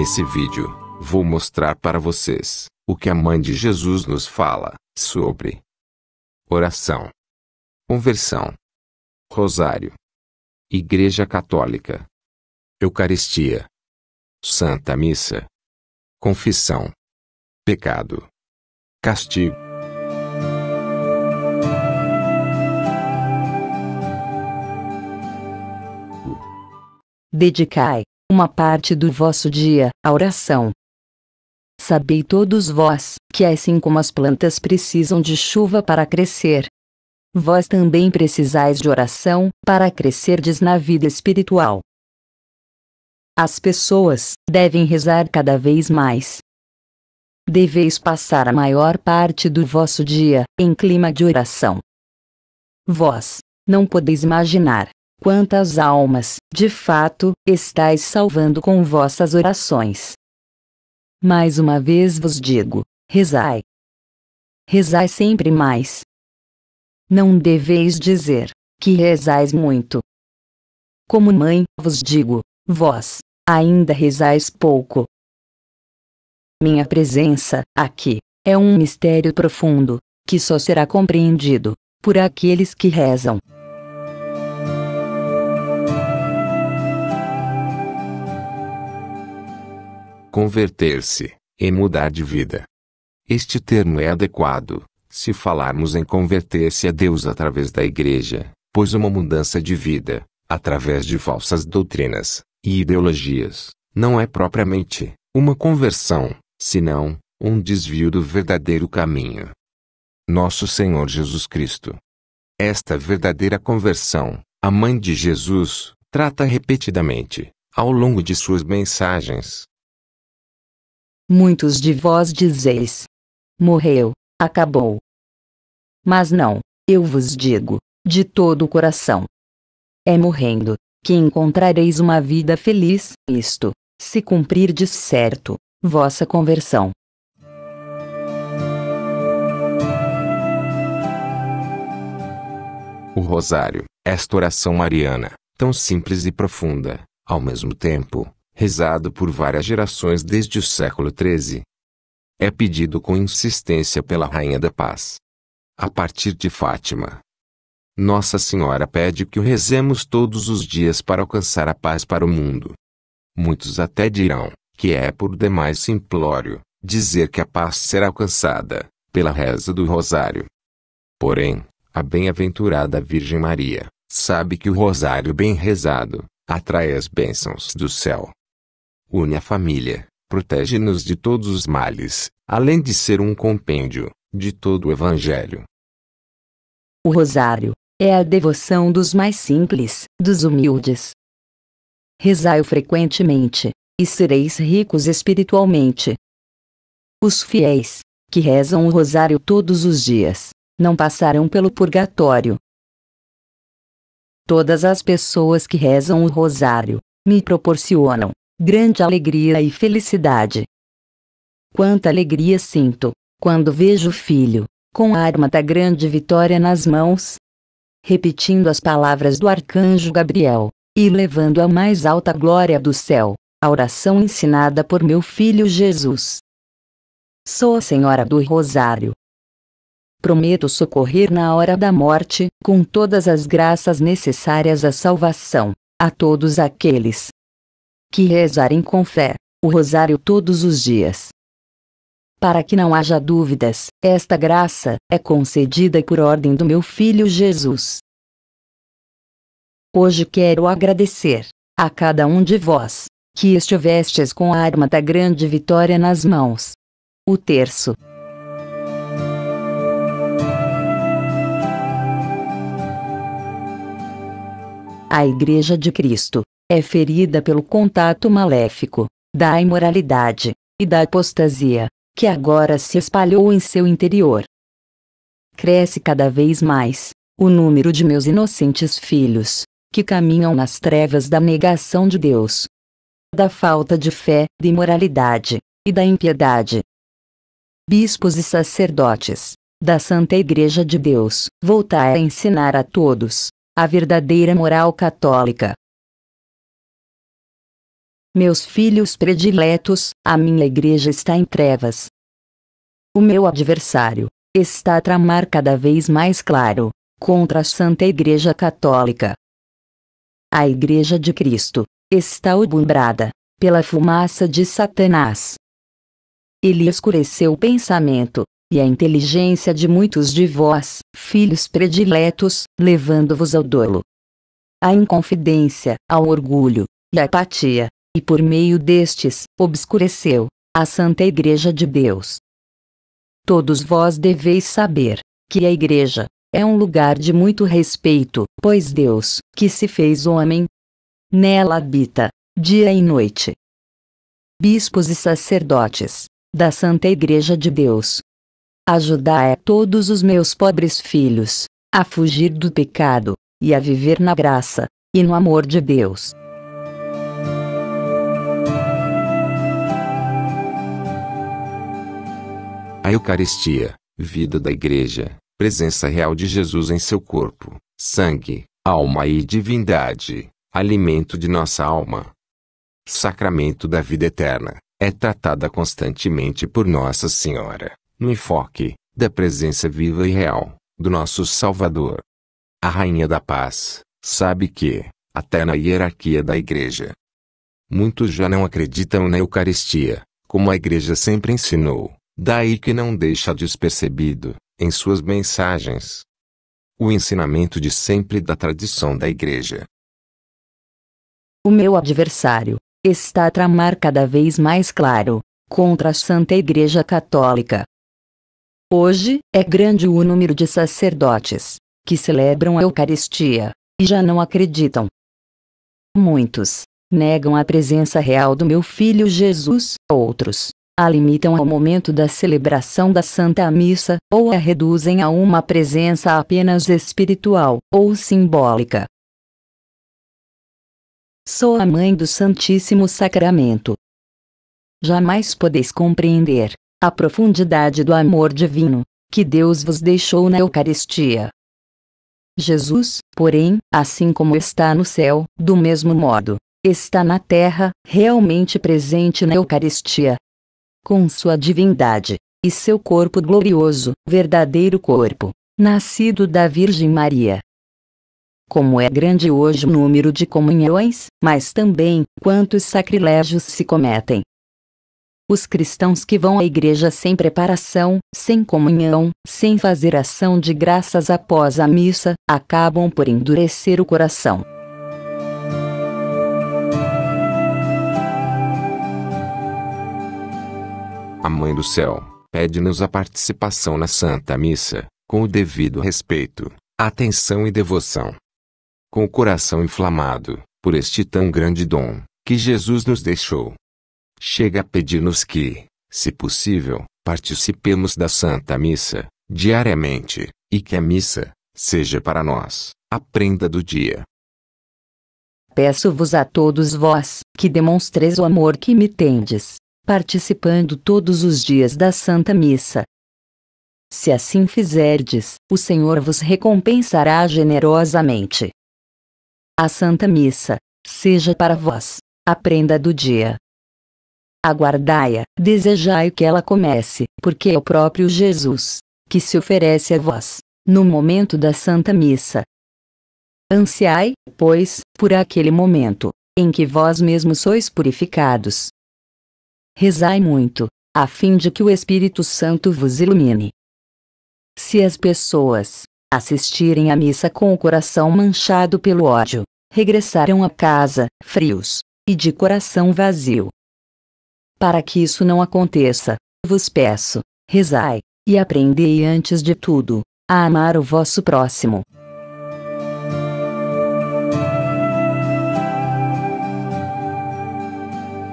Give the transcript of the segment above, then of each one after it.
Nesse vídeo, vou mostrar para vocês o que a mãe de Jesus nos fala sobre oração, conversão, rosário, Igreja Católica, Eucaristia, Santa Missa, confissão, pecado, castigo. Dedicai uma parte do vosso dia, a oração. Sabei todos vós, que assim como as plantas precisam de chuva para crescer, vós também precisais de oração, para crescerdes na vida espiritual. As pessoas devem rezar cada vez mais. Deveis passar a maior parte do vosso dia em clima de oração. Vós não podeis imaginar quantas almas, de fato, estáis salvando com vossas orações. Mais uma vez vos digo: rezai. Rezai sempre mais. Não deveis dizer que rezais muito. Como mãe, vos digo: vós ainda rezais pouco. Minha presença, aqui, é um mistério profundo, que só será compreendido por aqueles que rezam. converter-se, e mudar de vida. Este termo é adequado, se falarmos em converter-se a Deus através da Igreja, pois uma mudança de vida, através de falsas doutrinas e ideologias, não é propriamente uma conversão, senão um desvio do verdadeiro caminho. Nosso Senhor Jesus Cristo. Esta verdadeira conversão, a mãe de Jesus, trata repetidamente, ao longo de suas mensagens, Muitos de vós dizeis: Morreu, acabou. Mas não, eu vos digo, de todo o coração. É morrendo que encontrareis uma vida feliz, isto, se cumprir de certo, vossa conversão. O Rosário, esta oração mariana, tão simples e profunda, ao mesmo tempo, rezado por várias gerações desde o século XIII. É pedido com insistência pela Rainha da Paz. A partir de Fátima, Nossa Senhora pede que o rezemos todos os dias para alcançar a paz para o mundo. Muitos até dirão que é por demais simplório dizer que a paz será alcançada pela reza do Rosário. Porém, a bem-aventurada Virgem Maria sabe que o Rosário bem rezado atrai as bênçãos do céu une a família, protege-nos de todos os males, além de ser um compêndio de todo o Evangelho. O Rosário é a devoção dos mais simples, dos humildes. Rezai-o frequentemente, e sereis ricos espiritualmente. Os fiéis, que rezam o Rosário todos os dias, não passarão pelo purgatório. Todas as pessoas que rezam o Rosário me proporcionam grande alegria e felicidade. Quanta alegria sinto quando vejo o filho, com a arma da grande vitória nas mãos, repetindo as palavras do arcanjo Gabriel, e levando a mais alta glória do céu, a oração ensinada por meu filho Jesus. Sou a Senhora do Rosário. Prometo socorrer na hora da morte, com todas as graças necessárias à salvação, a todos aqueles que rezarem com fé o rosário todos os dias. Para que não haja dúvidas, esta graça é concedida por ordem do meu filho Jesus. Hoje quero agradecer a cada um de vós que estivestes com a arma da grande vitória nas mãos. O terço. A Igreja de Cristo é ferida pelo contato maléfico da imoralidade e da apostasia, que agora se espalhou em seu interior. Cresce cada vez mais o número de meus inocentes filhos, que caminham nas trevas da negação de Deus, da falta de fé, de imoralidade e da impiedade. Bispos e sacerdotes da Santa Igreja de Deus, voltai a ensinar a todos a verdadeira moral católica meus filhos prediletos, a minha igreja está em trevas. O meu adversário está a tramar cada vez mais claro contra a Santa Igreja Católica. A Igreja de Cristo está obumbrada pela fumaça de Satanás. Ele escureceu o pensamento e a inteligência de muitos de vós, filhos prediletos, levando-vos ao dolo, à inconfidência, ao orgulho e à apatia e por meio destes, obscureceu a Santa Igreja de Deus. Todos vós deveis saber que a Igreja é um lugar de muito respeito, pois Deus, que se fez homem, nela habita, dia e noite. Bispos e sacerdotes da Santa Igreja de Deus, ajudai todos os meus pobres filhos a fugir do pecado e a viver na graça e no amor de Deus. Eucaristia, vida da Igreja, presença real de Jesus em seu corpo, sangue, alma e divindade, alimento de nossa alma. Sacramento da vida eterna, é tratada constantemente por Nossa Senhora, no enfoque da presença viva e real do nosso Salvador. A Rainha da Paz sabe que, até na hierarquia da Igreja, muitos já não acreditam na Eucaristia, como a Igreja sempre ensinou. Daí que não deixa despercebido, em suas mensagens, o ensinamento de sempre da tradição da Igreja. O meu adversário está a tramar cada vez mais claro contra a Santa Igreja Católica. Hoje, é grande o número de sacerdotes que celebram a Eucaristia e já não acreditam. Muitos negam a presença real do meu filho Jesus, outros a limitam ao momento da celebração da Santa Missa, ou a reduzem a uma presença apenas espiritual, ou simbólica. Sou a mãe do Santíssimo Sacramento. Jamais podeis compreender a profundidade do amor divino que Deus vos deixou na Eucaristia. Jesus, porém, assim como está no céu, do mesmo modo, está na terra, realmente presente na Eucaristia, com sua divindade, e seu corpo glorioso, verdadeiro corpo, nascido da Virgem Maria. Como é grande hoje o número de comunhões, mas também quantos sacrilégios se cometem. Os cristãos que vão à igreja sem preparação, sem comunhão, sem fazer ação de graças após a missa, acabam por endurecer o coração. a Mãe do Céu, pede-nos a participação na Santa Missa, com o devido respeito, atenção e devoção. Com o coração inflamado, por este tão grande dom, que Jesus nos deixou. Chega a pedir-nos que, se possível, participemos da Santa Missa, diariamente, e que a missa, seja para nós, a prenda do dia. Peço-vos a todos vós, que demonstreis o amor que me tendes, participando todos os dias da Santa Missa. Se assim fizerdes, o Senhor vos recompensará generosamente. A Santa Missa, seja para vós, a prenda do dia. Aguardai-a, desejai que ela comece, porque é o próprio Jesus, que se oferece a vós, no momento da Santa Missa. Ansiai, pois, por aquele momento, em que vós mesmos sois purificados, rezai muito, a fim de que o Espírito Santo vos ilumine. Se as pessoas assistirem à missa com o coração manchado pelo ódio, regressaram a casa, frios, e de coração vazio. Para que isso não aconteça, vos peço, rezai, e aprendei antes de tudo, a amar o vosso próximo.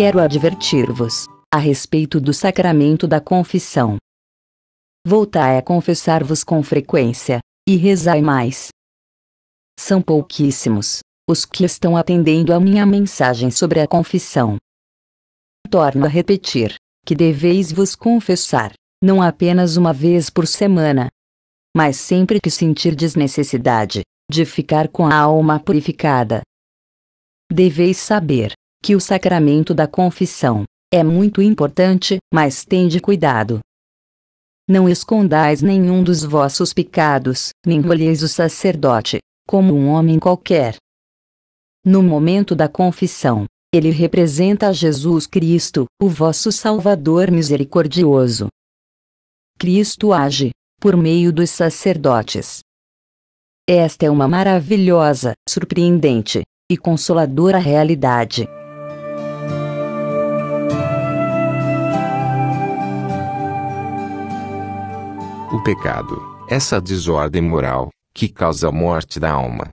quero advertir-vos a respeito do sacramento da confissão. Voltai a confessar-vos com frequência, e rezai mais. São pouquíssimos os que estão atendendo à minha mensagem sobre a confissão. Torno a repetir que deveis vos confessar, não apenas uma vez por semana, mas sempre que sentirdes necessidade de ficar com a alma purificada. Deveis saber que o sacramento da confissão é muito importante, mas tende cuidado. Não escondais nenhum dos vossos pecados, nem olheis o sacerdote, como um homem qualquer. No momento da confissão, ele representa Jesus Cristo, o vosso Salvador misericordioso. Cristo age, por meio dos sacerdotes. Esta é uma maravilhosa, surpreendente e consoladora realidade. o pecado, essa desordem moral, que causa a morte da alma.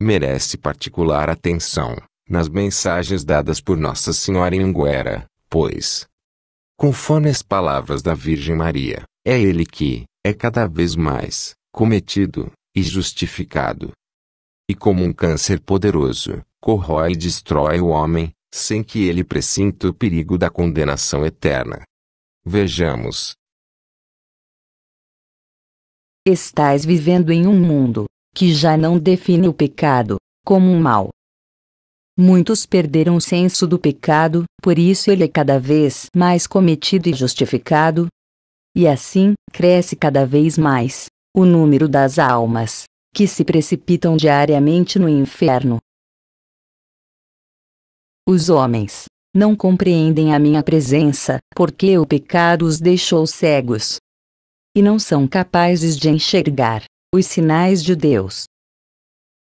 Merece particular atenção, nas mensagens dadas por Nossa Senhora em Anguera, pois, conforme as palavras da Virgem Maria, é ele que, é cada vez mais, cometido, e justificado. E como um câncer poderoso, corrói e destrói o homem, sem que ele pressinta o perigo da condenação eterna. Vejamos, Estás vivendo em um mundo que já não define o pecado como um mal. Muitos perderam o senso do pecado, por isso ele é cada vez mais cometido e justificado. E assim, cresce cada vez mais o número das almas que se precipitam diariamente no inferno. Os homens não compreendem a minha presença, porque o pecado os deixou cegos e não são capazes de enxergar os sinais de Deus.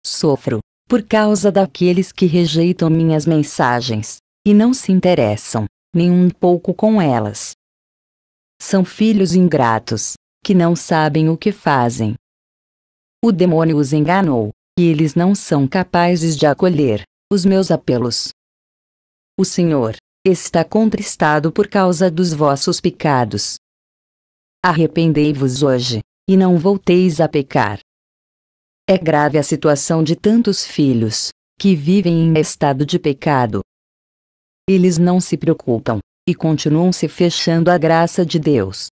Sofro por causa daqueles que rejeitam minhas mensagens e não se interessam nem um pouco com elas. São filhos ingratos que não sabem o que fazem. O demônio os enganou e eles não são capazes de acolher os meus apelos. O Senhor está contristado por causa dos vossos pecados Arrependei-vos hoje, e não volteis a pecar. É grave a situação de tantos filhos, que vivem em estado de pecado. Eles não se preocupam, e continuam se fechando à graça de Deus.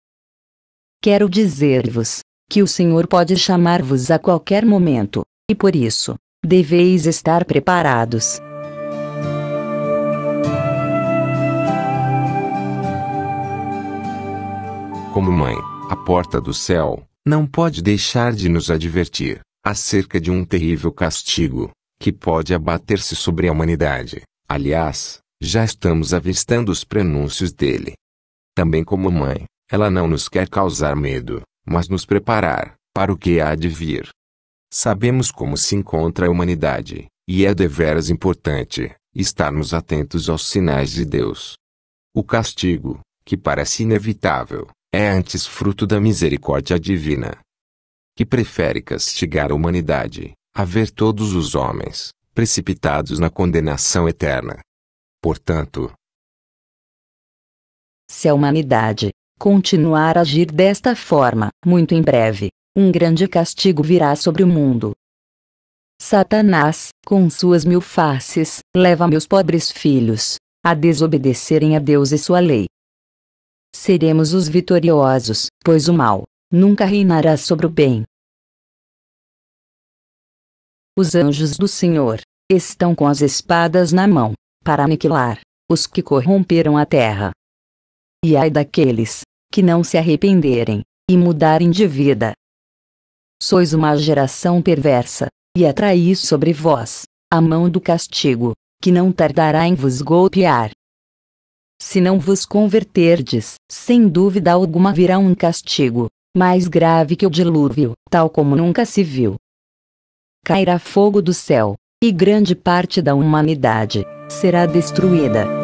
Quero dizer-vos, que o Senhor pode chamar-vos a qualquer momento, e por isso, deveis estar preparados. como mãe, a porta do céu, não pode deixar de nos advertir acerca de um terrível castigo que pode abater-se sobre a humanidade. Aliás, já estamos avistando os prenúncios dele. Também como mãe, ela não nos quer causar medo, mas nos preparar para o que há de vir. Sabemos como se encontra a humanidade, e é deveras importante estarmos atentos aos sinais de Deus. O castigo, que parece inevitável, é antes fruto da misericórdia divina, que prefere castigar a humanidade, a ver todos os homens precipitados na condenação eterna. Portanto, se a humanidade continuar a agir desta forma, muito em breve, um grande castigo virá sobre o mundo. Satanás, com suas mil faces, leva meus pobres filhos a desobedecerem a Deus e sua lei seremos os vitoriosos, pois o mal nunca reinará sobre o bem. Os anjos do Senhor estão com as espadas na mão, para aniquilar os que corromperam a terra. E ai daqueles que não se arrependerem e mudarem de vida. Sois uma geração perversa, e atraí sobre vós a mão do castigo, que não tardará em vos golpear. Se não vos converterdes, sem dúvida alguma virá um castigo, mais grave que o dilúvio, tal como nunca se viu. Cairá fogo do céu, e grande parte da humanidade será destruída.